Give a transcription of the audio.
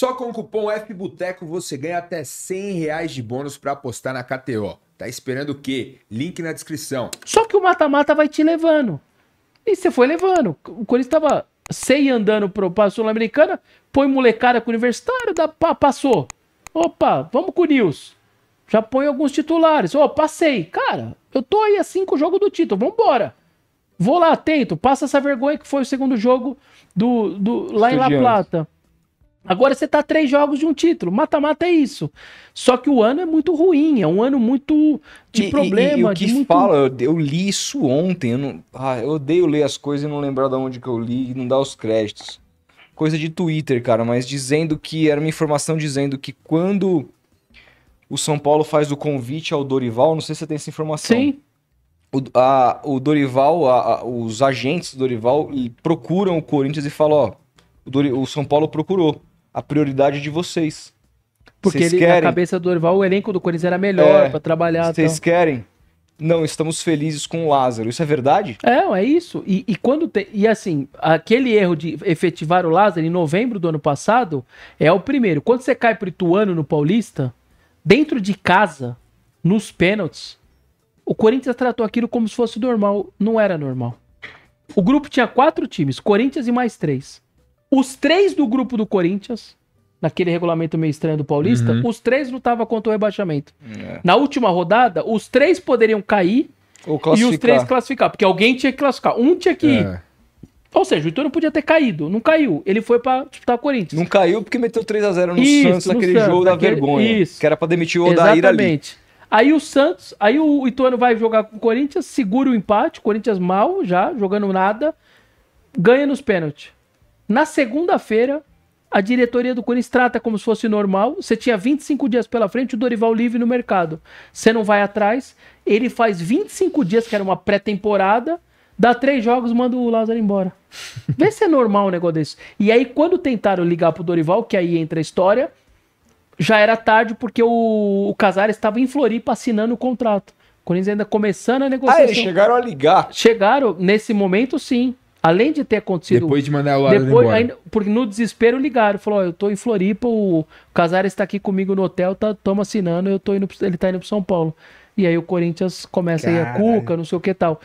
Só com o cupom FBUTECO você ganha até 100 reais de bônus para apostar na KTO. Tá esperando o quê? Link na descrição. Só que o mata-mata vai te levando. E você foi levando. O Corinthians tava sem andando pro Sul-Americana, põe molecada com o universitário, dá, pá, passou. Opa, vamos com o Nils. Já põe alguns titulares. Ó, oh, passei. Cara, eu tô aí com cinco jogos do título, vambora. Vou lá, atento. passa essa vergonha que foi o segundo jogo do, do lá em La Plata. Agora você tá três jogos de um título. Mata-mata é isso. Só que o ano é muito ruim, é um ano muito de e, problema. E, e o que muito... fala, eu, li isso ontem. Eu, não... ah, eu odeio ler as coisas e não lembrar de onde que eu li e não dar os créditos. Coisa de Twitter, cara, mas dizendo que era uma informação dizendo que quando o São Paulo faz o convite ao Dorival, não sei se você tem essa informação. Sim. O, a, o Dorival, a, a, os agentes do Dorival procuram o Corinthians e falam: ó, o, Dor... o São Paulo procurou a prioridade de vocês. Porque ele, querem... na cabeça do Orval, o elenco do Corinthians era melhor é, para trabalhar. Vocês então. querem? Não, estamos felizes com o Lázaro. Isso é verdade? É, é isso. E, e quando te... e assim, aquele erro de efetivar o Lázaro em novembro do ano passado é o primeiro. Quando você cai pro Ituano no Paulista, dentro de casa, nos pênaltis, o Corinthians tratou aquilo como se fosse normal. Não era normal. O grupo tinha quatro times: Corinthians e mais três. Os três do grupo do Corinthians, naquele regulamento meio estranho do Paulista, uhum. os três lutavam contra o rebaixamento. É. Na última rodada, os três poderiam cair e os três classificar, porque alguém tinha que classificar. Um tinha que é. Ou seja, o Ituano podia ter caído, não caiu. Ele foi para disputar o Corinthians. Não caiu porque meteu 3 a 0 no isso, Santos no naquele Santos, jogo da vergonha. Isso. Que era para demitir o Odair ali. Aí o Santos, aí o Ituano vai jogar com o Corinthians, segura o empate, o Corinthians mal já, jogando nada, ganha nos pênaltis. Na segunda-feira, a diretoria do Corinthians trata como se fosse normal. Você tinha 25 dias pela frente, o Dorival livre no mercado. Você não vai atrás. Ele faz 25 dias, que era uma pré-temporada, dá três jogos, manda o Lázaro embora. Vê se é normal um negócio desse. E aí, quando tentaram ligar pro Dorival, que aí entra a história, já era tarde, porque o, o Casares estava em Floripa assinando o contrato. O Corinthians ainda começando a negociar. Ah, eles chegaram a ligar. Chegaram, nesse momento, sim. Além de ter acontecido. Depois de mandar o Alan depois, ainda, Porque no desespero ligaram. Falou: oh, eu tô em Floripa, o Casares está aqui comigo no hotel, tá, toma assinando, eu tô indo, ele tá indo para São Paulo. E aí o Corinthians começa Caralho. aí a Cuca, não sei o que tal.